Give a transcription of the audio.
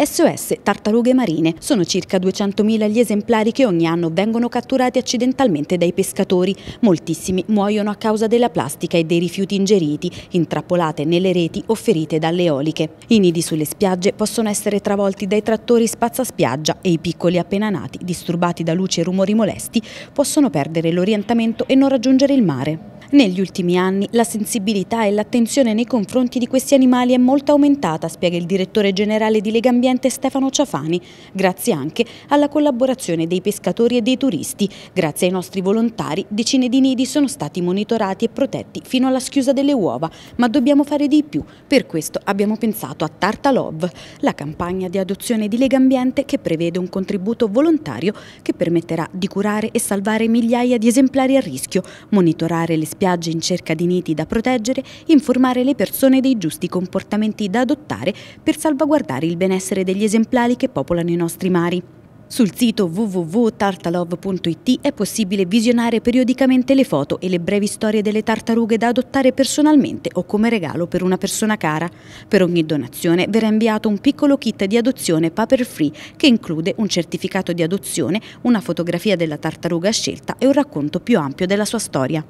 SOS Tartarughe Marine. Sono circa 200.000 gli esemplari che ogni anno vengono catturati accidentalmente dai pescatori. Moltissimi muoiono a causa della plastica e dei rifiuti ingeriti, intrappolate nelle reti o ferite dalle eoliche. I nidi sulle spiagge possono essere travolti dai trattori spazzaspiaggia e i piccoli appena nati, disturbati da luci e rumori molesti, possono perdere l'orientamento e non raggiungere il mare. Negli ultimi anni la sensibilità e l'attenzione nei confronti di questi animali è molto aumentata, spiega il direttore generale di Legambiente Stefano Ciafani, grazie anche alla collaborazione dei pescatori e dei turisti. Grazie ai nostri volontari decine di nidi sono stati monitorati e protetti fino alla schiusa delle uova, ma dobbiamo fare di più. Per questo abbiamo pensato a Tarta la campagna di adozione di Legambiente che prevede un contributo volontario che permetterà di curare e salvare migliaia di esemplari a rischio, monitorare le specie spiagge in cerca di nidi da proteggere, informare le persone dei giusti comportamenti da adottare per salvaguardare il benessere degli esemplari che popolano i nostri mari. Sul sito www.tartalove.it è possibile visionare periodicamente le foto e le brevi storie delle tartarughe da adottare personalmente o come regalo per una persona cara. Per ogni donazione verrà inviato un piccolo kit di adozione paper free che include un certificato di adozione, una fotografia della tartaruga scelta e un racconto più ampio della sua storia.